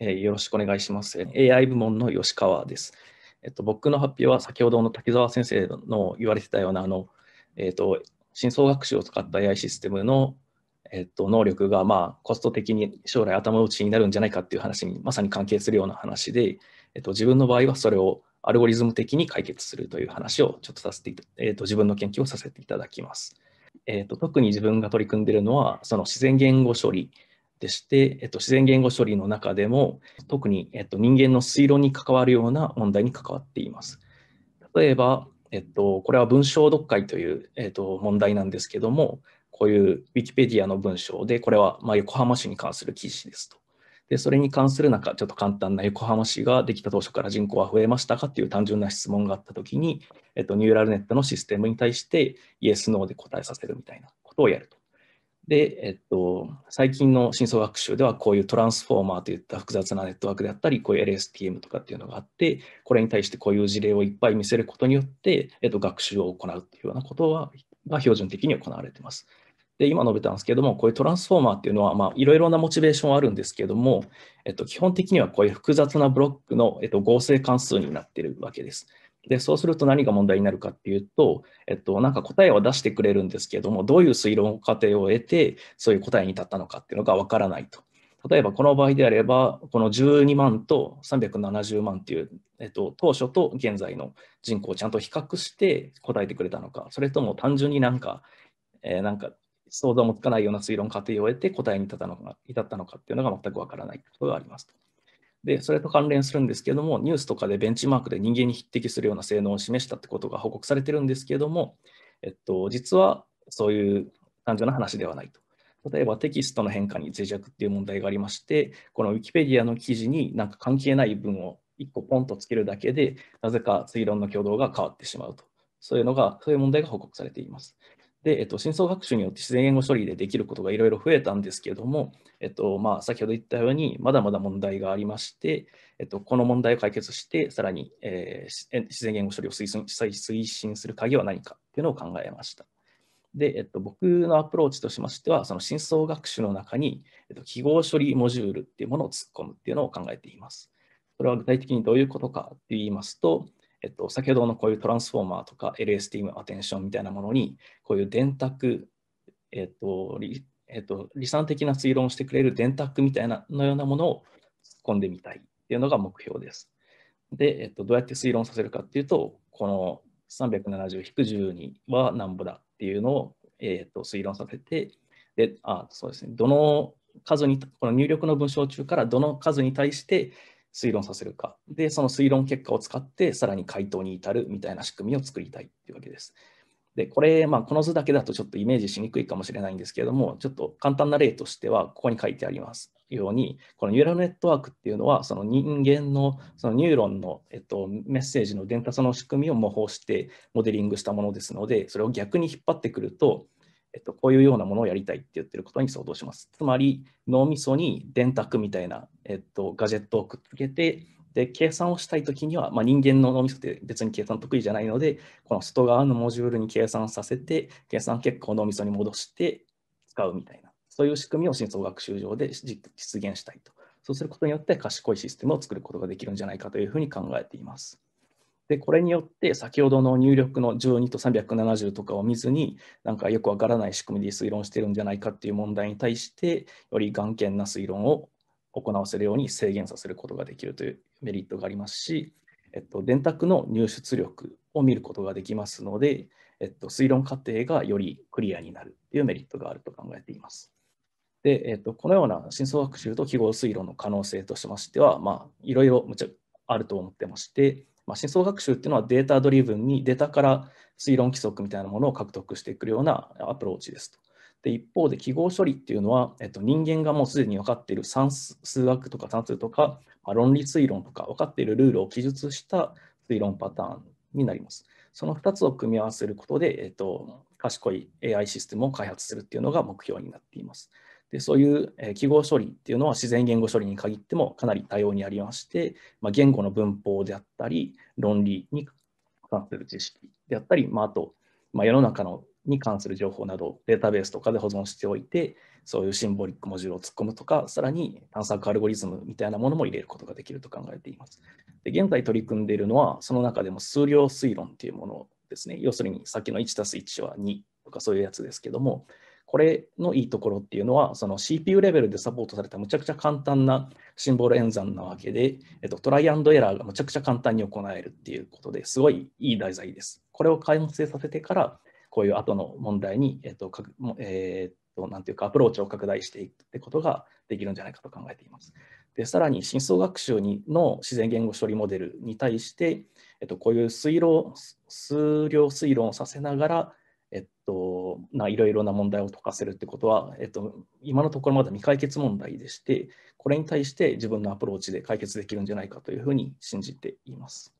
えー、よろしくお願いします。AI 部門の吉川です。えっと、僕の発表は先ほどの滝沢先生の言われてたようなあの、えっと、深層学習を使った AI システムの、えっと、能力が、まあ、コスト的に将来頭打ちになるんじゃないかっていう話にまさに関係するような話で、えっと、自分の場合はそれをアルゴリズム的に解決するという話をちょっとさせて、えっと、自分の研究をさせていただきます。えっと、特に自分が取り組んでいるのはその自然言語処理でして、えっと、自然言語処理の中でも、特に、えっと、人間の推論に関わるような問題に関わっています。例えば、えっと、これは文章読解という、えっと、問題なんですけども、こういう Wikipedia の文章で、これはま横浜市に関する記事ですと。で、それに関する中、ちょっと簡単な横浜市ができた当初から人口は増えましたかっていう単純な質問があった時に、えっと、ニューラルネットのシステムに対して、イエス、ノーで答えさせるみたいなことをやると。で、えっと、最近の深層学習ではこういうトランスフォーマーといった複雑なネットワークであったり、こういう LSTM とかっていうのがあって、これに対してこういう事例をいっぱい見せることによって、えっと、学習を行うというようなことはが標準的に行われています。で、今述べたんですけども、こういうトランスフォーマーっていうのは、まあ、いろいろなモチベーションはあるんですけども、えっと、基本的にはこういう複雑なブロックの、えっと、合成関数になっているわけです。で、そうすると何が問題になるかっていうと、えっと、なんか答えは出してくれるんですけども、どういう推論過程を得て、そういう答えに至ったのかっていうのがわからないと。例えばこの場合であれば、この12万と370万っていう、えっと、当初と現在の人口をちゃんと比較して答えてくれたのか、それとも単純になんか、えー、なんか想像もつかないような推論過程を得て答えに至ったのか至ったのかっていうのが全くわからないことがありますと。で、それと関連するんですけども、ニュースとかでベンチマークで人間に匹敵するような性能を示したってことが報告されてるんですけども、えっと、実はそういう単純な話ではないと。例えばテキストの変化に脆弱っていう問題がありまして、この Wikipedia の記事になんか関係ない文を1個ポンとつけるだけで、なぜか推論の挙動が変わってしまうと。そういうのが、そういう問題が報告されています。で、えっと、深層学習によって自然言語処理でできることがいろいろ増えたんですけども、えっとまあ、先ほど言ったように、まだまだ問題がありまして、えっと、この問題を解決して、さらに、えー、自然言語処理を推進推進する鍵は何かというのを考えました。で、えっと、僕のアプローチとしましては、その深層学習の中に、えっと、記号処理モジュールっていうものを突っ込むっていうのを考えています。それは具体的にどういうことかと言いますと、えっと、先ほどのこういうトランスフォーマーとか LSTM アテンションみたいなものに、こういう電卓、えっと理えっと、理算的な推論をしてくれる電卓みたいなのようなものを突っ込んでみたいっていうのが目標です。で、えっと、どうやって推論させるかっていうと、この370-12はなんぼだっていうのを、えっと、推論させて、であそうですね、どの数に、この入力の文章中からどの数に対して、推論させるか。で、その推論結果を使って、さらに回答に至るみたいな仕組みを作りたいっていうわけです。で、これ、まあ、この図だけだとちょっとイメージしにくいかもしれないんですけれども、ちょっと簡単な例としては、ここに書いてありますように、このニューラルネットワークっていうのは、その人間のそのニューロンの、えっと、メッセージの伝達の仕組みを模倣してモデリングしたものですので、それを逆に引っ張ってくると、えっと、こういうようなものをやりたいって言ってることに相当します。つまり脳みそに電卓みたいな、えっと、ガジェットをくっつけてで計算をしたいときには、まあ、人間の脳みそって別に計算得意じゃないのでこの外側のモジュールに計算させて計算結果を脳みそに戻して使うみたいなそういう仕組みを深層学習上で実現したいとそうすることによって賢いシステムを作ることができるんじゃないかというふうに考えています。で、これによって先ほどの入力の12と370とかを見ずに、なんかよくわからない仕組みで推論してるんじゃないかっていう問題に対して、より眼見な推論を行わせるように制限させることができるというメリットがありますし、えっと、電卓の入出力を見ることができますので、えっと、推論過程がよりクリアになるというメリットがあると考えています。で、えっと、このような深層学習と記号推論の可能性としましては、まあ、いろいろむちゃあると思ってまして、まあ、思学習っていうのはデータドリブンにデータから推論規則みたいなものを獲得していくようなアプローチですと。で一方で記号処理っていうのは、えっと、人間がもうすでに分かっている算数学とか算数とか、まあ、論理推論とか分かっているルールを記述した推論パターンになります。その2つを組み合わせることで、えっと、賢い AI システムを開発するっていうのが目標になっています。でそういう記号処理っていうのは自然言語処理に限ってもかなり多様にありまして、まあ、言語の文法であったり、論理に関する知識であったり、まあ、あと、まあ、世の中のに関する情報などデータベースとかで保存しておいて、そういうシンボリックモジュールを突っ込むとか、さらに探索アルゴリズムみたいなものも入れることができると考えています。で現在取り組んでいるのは、その中でも数量推論っていうものですね。要するに、さっきの1たす1は2とかそういうやつですけども、これのいいところっていうのは、その CPU レベルでサポートされたむちゃくちゃ簡単なシンボル演算なわけで、えっと、トライアンドエラーがむちゃくちゃ簡単に行えるっていうことですごいいい題材です。これを完成させてから、こういう後の問題に、えっと、かえー、っと、なんていうか、アプローチを拡大していくってことができるんじゃないかと考えています。で、さらに深層学習にの自然言語処理モデルに対して、えっと、こういう推論、数量推論をさせながら、えっと、いろいろな問題を解かせるってことは、えっと、今のところまだ未解決問題でして、これに対して自分のアプローチで解決できるんじゃないかというふうに信じています。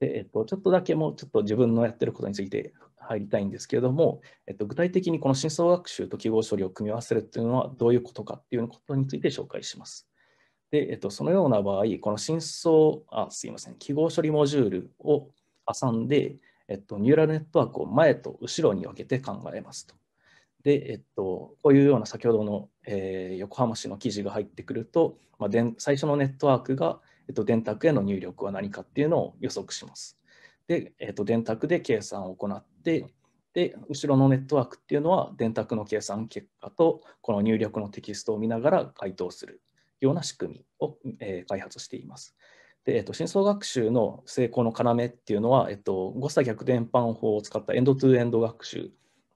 でえっと、ちょっとだけもうちょっと自分のやってることについて入りたいんですけれども、えっと、具体的にこの深層学習と記号処理を組み合わせるというのはどういうことかっていうことについて紹介します。で、えっと、そのような場合、この深層、あ、すいません、記号処理モジュールを挟んで、えっと、ニューラルネットワークを前と後ろに分けて考えますと。で、えっと、こういうような先ほどの、えー、横浜市の記事が入ってくると、まあ、最初のネットワークが、えっと、電卓への入力は何かっていうのを予測します。で、えっと、電卓で計算を行って、で、後ろのネットワークっていうのは、電卓の計算結果と、この入力のテキストを見ながら回答するような仕組みを、えー、開発しています。で、えっと、深層学習の成功の要っていうのは、えっと、誤差逆転版法を使ったエンドトゥエンド学習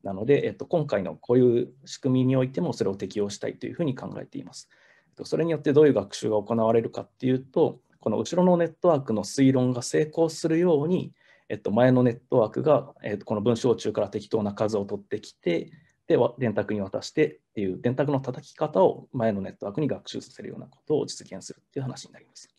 なので、えっと、今回のこういう仕組みにおいてもそれを適用したいというふうに考えています。えっと、それによってどういう学習が行われるかっていうと、この後ろのネットワークの推論が成功するように、えっと、前のネットワークが、えっと、この文章中から適当な数を取ってきて、で、電卓に渡してっていう電卓の叩き方を前のネットワークに学習させるようなことを実現するっていう話になります。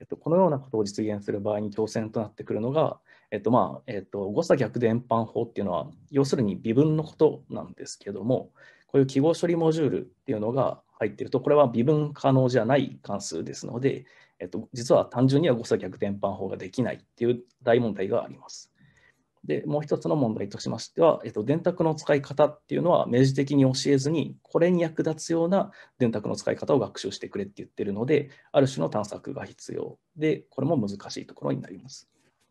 えっと、このようなことを実現する場合に挑戦となってくるのが、えっとまあえっと、誤差逆伝播法っていうのは、要するに微分のことなんですけども、こういう記号処理モジュールっていうのが入っていると、これは微分可能じゃない関数ですので、えっと、実は単純には誤差逆転版法ができないっていう大問題があります。でもう一つの問題としましては、えっと、電卓の使い方っていうのは明示的に教えずに、これに役立つような電卓の使い方を学習してくれって言ってるので、ある種の探索が必要で、これも難しいところになります。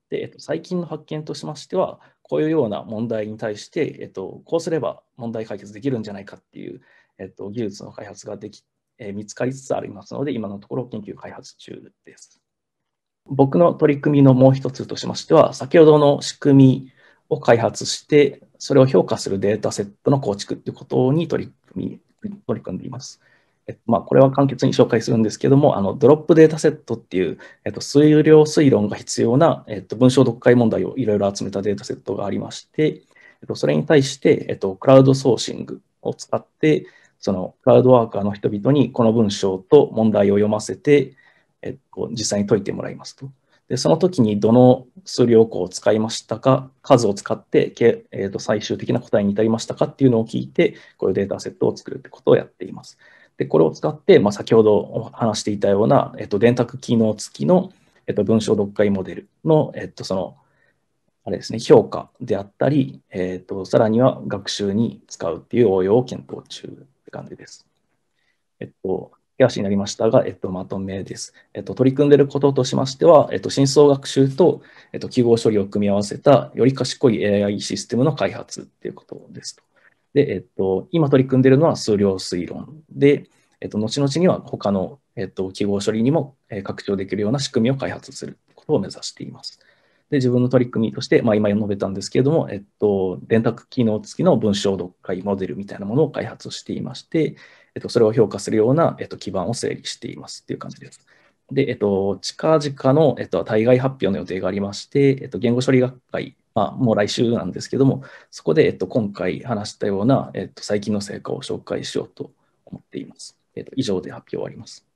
でえっと、最近の発見としましては、こういうような問題に対して、えっと、こうすれば問題解決できるんじゃないかっていう、えっと、技術の開発ができ、え見つかりつつありますので、今のところ研究開発中です。僕の取り組みのもう一つとしましては、先ほどの仕組みを開発して、それを評価するデータセットの構築ということに取り組み、取り組んでいます。えっと、まあ、これは簡潔に紹介するんですけども、あの、ドロップデータセットっていう、えっと、数量推論が必要な、えっと、文章読解問題をいろいろ集めたデータセットがありまして、えっと、それに対して、えっと、クラウドソーシングを使って、その、クラウドワーカーの人々にこの文章と問題を読ませて、えっと、実際に解いてもらいますと。で、その時にどの数量項を使いましたか、数を使って、えと最終的な答えに至りましたかっていうのを聞いて、こういうデータセットを作るってことをやっています。で、これを使って、まあ、先ほど話していたような、えっと、電卓機能付きの、えっと、文章読解モデルの、えっと、その、あれですね、評価であったり、えっと、さらには学習に使うっていう応用を検討中って感じです。えっと、足になりましたが、えっと、まとめです。えっと、取り組んでいることとしましては、えっと、深層学習と、えっと、記号処理を組み合わせた、より賢い AI システムの開発っていうことですと。で、えっと、今取り組んでいるのは数量推論で、えっと、後々には他の、えっと、記号処理にも拡張できるような仕組みを開発することを目指しています。で、自分の取り組みとして、まあ、今述べたんですけれども、えっと、電卓機能付きの文章読解モデルみたいなものを開発していまして、えっと、それを評価するような、えっと、基盤を整理していますっていう感じです。で、えっと、近々の、えっと、対外発表の予定がありまして、えっと、言語処理学会、まあ、もう来週なんですけども、そこで、えっと、今回話したような、えっと、最近の成果を紹介しようと思っています。えっと、以上で発表終わります。